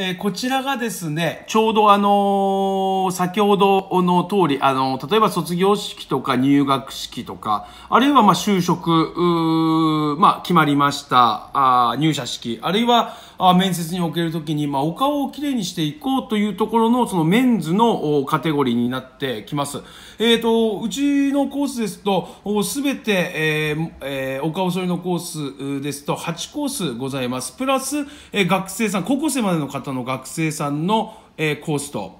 えー、こちらがですね、ちょうどあのー、先ほどの通り、あのー、例えば卒業式とか入学式とか、あるいはまあ就職、まあ決まりました、あ入社式、あるいはあ面接におけるときに、まあお顔をきれいにしていこうというところの、そのメンズのカテゴリーになってきます。えっ、ー、と、うちのコースですと、すべて、えーえー、お顔剃りのコースですと8コースございます。プラス、えー、学生さん、高校生までの方方の学生さんの、えー、コスと